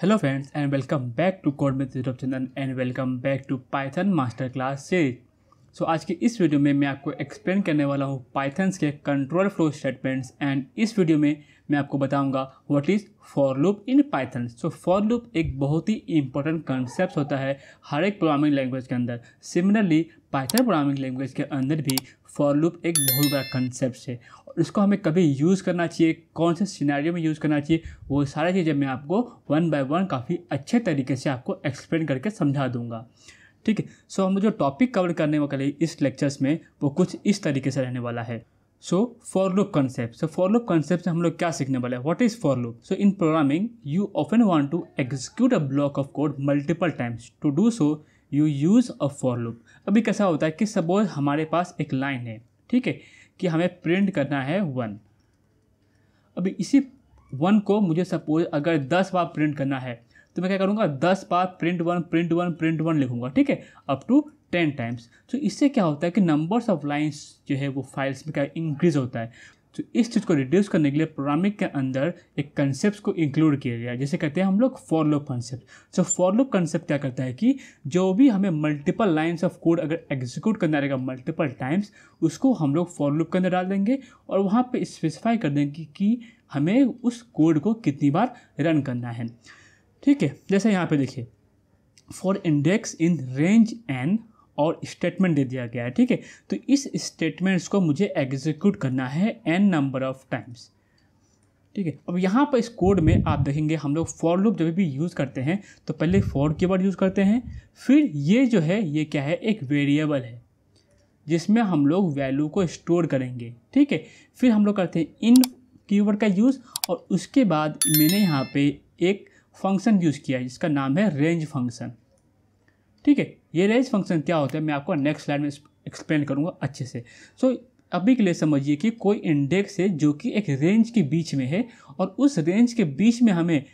Hello friends and welcome back to Code with channel and welcome back to Python Masterclass series. So so, आज की इस video में मैं आपको explain करने वाला हूँ पाइथन्स के कंट्रोल फ्लो स्टेटमेंट्स एंड इस वीडियो में मैं आपको बताऊंगा what is for loop in Python so for loop एक बहुत ही इंपॉर्टेंट कंसेप्ट होता है हर एक प्रोग्रामिंग लैंग्वेज के अंदर सिमिलरली पाइथन प्रोग्रामिंग लैंग्वेज के अंदर भी फॉर लूप एक बहुत बड़ा कंसेप्ट है और इसको हमें कभी यूज़ करना चाहिए कौन से सीनारी में यूज़ करना चाहिए वो सारी चीज़ें मैं आपको वन बाय वन काफ़ी अच्छे तरीके से आपको एक्सप्लेन करके समझा दूँगा ठीक है सो हम जो टॉपिक कवर करने वाले इस लेक्चर्स में वो कुछ इस तरीके से रहने वाला है so for loop concept so for loop concept से हम लोग क्या सीखने वाले हैं what is for loop so in programming you often want to execute a block of code multiple times to do so you use a for loop अभी कैसा होता है कि सपोज हमारे पास एक लाइन है ठीक है कि हमें प्रिंट करना है वन अभी इसी वन को मुझे सपोज अगर दस बार प्रिंट करना है तो मैं क्या करूँगा दस बार print one print one print one लिखूँगा ठीक है अप टू टेन टाइम्स तो इससे क्या होता है कि नंबर्स ऑफ लाइन्स जो है वो फाइल्स में क्या इंक्रीज होता है तो इस चीज़ को रिड्यूस करने के लिए प्रोग्रामिंग के अंदर एक कंसेप्ट को इंक्लूड किया गया जैसे कहते हैं हम लोग for concept so for concept क्या करता है कि जो भी हमें मल्टीपल लाइन्स ऑफ कोड अगर एग्जीक्यूट करना रहेगा मल्टीपल टाइम्स उसको हम लोग फॉर के अंदर डाल देंगे और वहाँ पर स्पेसिफाई कर देंगे कि हमें उस कोड को कितनी बार रन करना है ठीक है जैसे यहाँ पे देखिए for index in range N और स्टेटमेंट दे दिया गया है ठीक है तो इस स्टेटमेंट्स को मुझे एग्जीक्यूट करना है एन नंबर ऑफ टाइम्स ठीक है अब यहाँ पर इस कोड में आप देखेंगे हम लोग फॉर लूप जब भी यूज़ करते हैं तो पहले फॉर की वर्ड यूज़ करते हैं फिर ये जो है ये क्या है एक वेरिएबल है जिसमें हम लोग वैल्यू को स्टोर करेंगे ठीक है फिर हम लोग करते हैं इन कीवर्ड का यूज़ और उसके बाद मैंने यहाँ पे एक फंक्शन यूज़ किया है जिसका नाम है रेंज फंक्शन ठीक है ये रेंज फंक्शन क्या होता है मैं आपको नेक्स्ट स्लाइड में एक्सप्लेन करूँगा अच्छे से सो so, अभी के लिए समझिए कि कोई इंडेक्स है जो कि एक रेंज के बीच में है और उस रेंज के बीच में हमें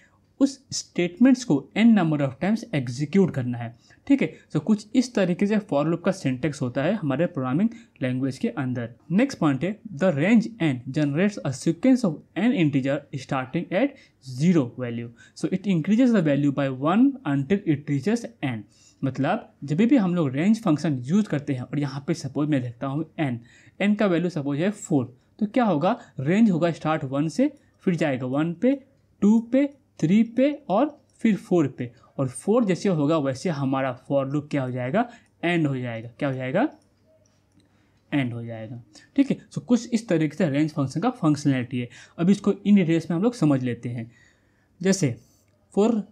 उस स्टेटमेंट्स को N number of times execute करना है ठीक है तो कुछ इस तरीके से फॉर लूप का सिंटेक्स होता है हमारे प्रोग्रामिंग लैंग्वेज के अंदर नेक्स्ट पॉइंट है the range N generates a sequence of N integer starting at zero value so it increases the value by one until it reaches N मतलब जब भी हम लोग रेंज फंक्शन यूज़ करते हैं और यहाँ पे सपोज मैं देखता हूँ एन एन का वैल्यू सपोज है फोर तो क्या होगा रेंज होगा स्टार्ट वन से फिर जाएगा वन पे टू पे थ्री पे और फिर फोर पे और फोर जैसे होगा वैसे हमारा फॉर लूप क्या हो जाएगा एंड हो जाएगा क्या हो जाएगा एंड हो जाएगा ठीक है सो कुछ इस तरीके से रेंज फंक्शन का फंक्शनैलिटी है अब इसको इन डिटेल्स में हम लोग समझ लेते हैं जैसे for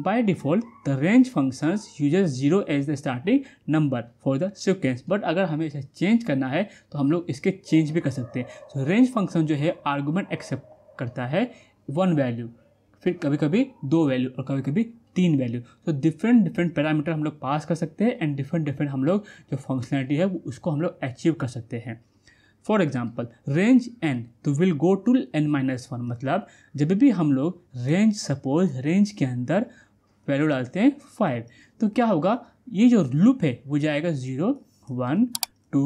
by default the range function use zero as the starting number for the sequence but अगर हमें इसे चेंज करना है तो हम लोग इसके चेंज भी कर सकते हैं सो रेंज फंक्शन जो है आर्गूमेंट एक्सेप्ट करता है वन वैल्यू फिर कभी कभी दो वैल्यू और कभी कभी तीन वैल्यू तो डिफरेंट डिफरेंट पैरामीटर हम लोग पास कर सकते हैं एंड डिफरेंट डिफरेंट हम लोग जो फंक्शनलिटी है वो उसको हम लोग अचीव कर सकते हैं फॉर एग्जाम्पल रेंज एन तो will go to N minus one मतलब जब भी हम लोग रेंज सपोज रेंज के अंदर वैल्यू डालते हैं फाइव तो क्या होगा ये जो लूप है वो जाएगा zero one two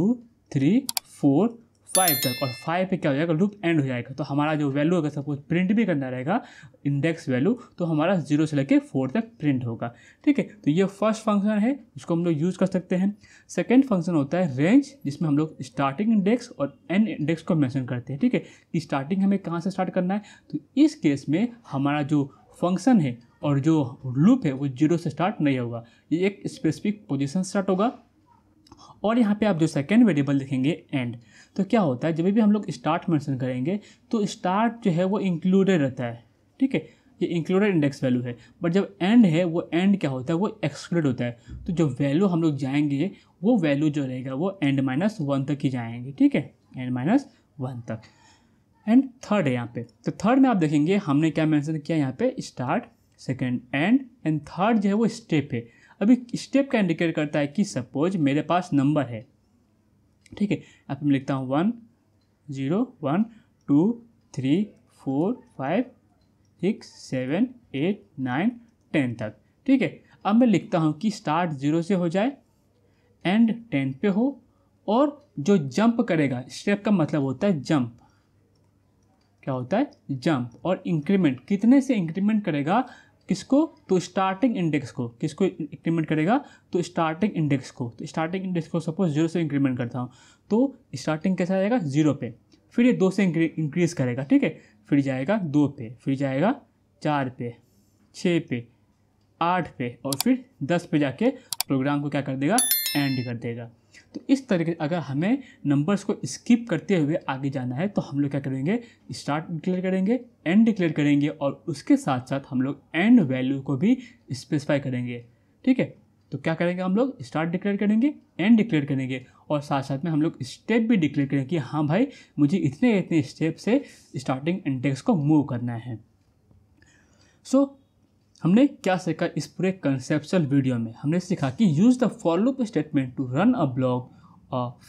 three four five तक और फाइव पे क्या हो जाएगा लूप एंड हो जाएगा तो हमारा जो वैल्यू अगर सपोज प्रिंट भी करना रहेगा इंडेक्स वैल्यू तो हमारा जीरो से लेके फोर तक प्रिंट होगा ठीक है तो ये फर्स्ट फंक्शन है जिसको हम लोग यूज़ कर सकते हैं सेकेंड फंक्शन होता है रेंज जिसमें हम लोग स्टार्टिंग इंडेक्स और एंड इंडेक्स को मैंशन करते हैं ठीक है कि स्टार्टिंग हमें कहाँ से स्टार्ट करना है तो इस केस में हमारा जो फंक्शन है और जो लूप है वो जीरो से स्टार्ट नहीं होगा ये एक स्पेसिफिक पोजिशन स्टार्ट होगा और यहाँ पे आप जो सेकेंड वेरिएबल लिखेंगे एंड तो क्या होता है जब भी हम लोग स्टार्ट मैंसन करेंगे तो स्टार्ट जो है वो इंक्लूडेड रहता है ठीक है ये इंक्लूडेड इंडेक्स वैल्यू है बट जब एंड है वो एंड क्या होता है वो एक्सक्लूड होता है तो जो वैल्यू हम लोग जाएंगे वो वैल्यू जो रहेगा वो एंड माइनस वन तक ही जाएंगे ठीक है एंड माइनस वन तक एंड थर्ड है यहाँ पे तो थर्ड में आप देखेंगे हमने क्या मैंसन किया यहाँ पे start second and end third जो है वो स्टेप है अभी स्टेप का इंडिकेट करता है कि सपोज मेरे पास नंबर है ठीक है आप मैं लिखता हूँ one zero one two three four five six seven eight nine ten तक ठीक है अब मैं लिखता हूँ कि स्टार्ट ज़ीरो से हो जाए एंड टेन पे हो और जो जंप करेगा स्टेप का मतलब होता है जंप क्या होता है जंप और इंक्रीमेंट कितने से इंक्रीमेंट करेगा किसको तो स्टार्टिंग इंडेक्स को किसको इंक्रीमेंट करेगा तो स्टार्टिंग इंडेक्स को तो स्टार्टिंग इंडेक्स को सपोज जीरो से इंक्रीमेंट करता हूँ तो स्टार्टिंग कैसा जाएगा जीरो पे फिर ये दो से इंक्रीज करेगा ठीक है फिर जाएगा दो पे फिर जाएगा चार पे छः पे आठ पे और फिर दस पे जाके प्रोग्राम को क्या कर देगा एंड कर देगा तो इस तरीके अगर हमें नंबर्स को स्किप करते हुए आगे जाना है तो हम लोग क्या करेंगे स्टार्ट डिक्लेयर करेंगे एंड डिक्लेयर करेंगे और उसके साथ साथ हम लोग एंड वैल्यू को भी स्पेसिफाई करेंगे ठीक है तो क्या करेंगे हम लोग स्टार्ट डिक्लेयर करेंगे एंड डिक्लेयर करेंगे और साथ साथ में हम लोग स्टेप भी डिक्लेयर करेंगे कि हाँ भाई मुझे इतने इतने स्टेप से स्टार्टिंग इंडेक्स को मूव करना है सो so, हमने क्या सीखा इस पूरे कंसेप्चुअल वीडियो में हमने सीखा कि use the for statement to run a block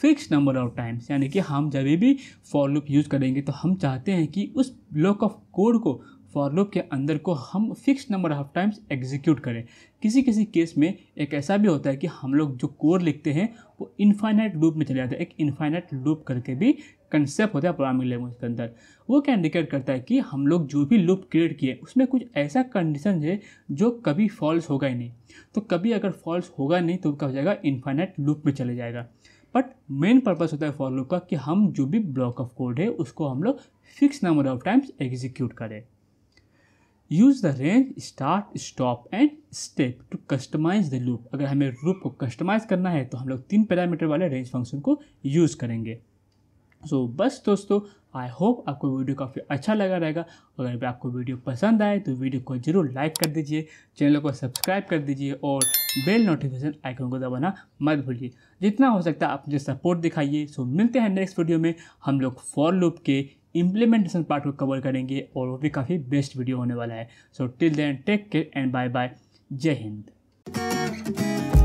fix number of times यानी कि हम जब भी फॉर यूज़ करेंगे तो हम चाहते हैं कि उस ब्लॉक ऑफ कोड को फॉर के अंदर को हम fix number of times execute करें किसी किसी केस में एक ऐसा भी होता है कि हम लोग जो कोड लिखते हैं वो इनफाइनाइट लूप में चले जाते हैं एक इनफाइनाइट लूप करके भी कंसेप्ट होता है प्रोग्रामिंग लैंग्वेज के अंदर वो क्या इंडिकेट करता है कि हम लोग जो भी लूप क्रिएट किए उसमें कुछ ऐसा कंडीशन है जो कभी फॉल्स होगा ही नहीं तो कभी अगर फॉल्स होगा नहीं तो क्या हो जाएगा इन्फाइनाइट लूप में चले जाएगा बट मेन पर्पज़ होता है फॉर लूप का कि हम जो भी ब्लॉक ऑफ कोड है उसको हम लोग fix number of times execute करें use the range start stop and step to customize the loop अगर हमें लूप को कस्टमाइज करना है तो हम लोग तीन पैरामीटर वाले रेंज फंक्शन को यूज़ करेंगे सो so, बस दोस्तों आई होप आपको वीडियो काफ़ी अच्छा लगा रहेगा अगर भी आपको वीडियो पसंद आए तो वीडियो को जरूर लाइक कर दीजिए चैनल को सब्सक्राइब कर दीजिए और बेल नोटिफिकेशन आइकन को दबाना मत भूलिए जितना हो सकता है आप मुझे सपोर्ट दिखाइए सो so, मिलते हैं नेक्स्ट वीडियो में हम लोग फॉर लूप के इम्प्लीमेंटेशन पार्ट को कवर करेंगे और वो भी काफ़ी बेस्ट वीडियो होने वाला है so till then take care and bye bye जय हिंद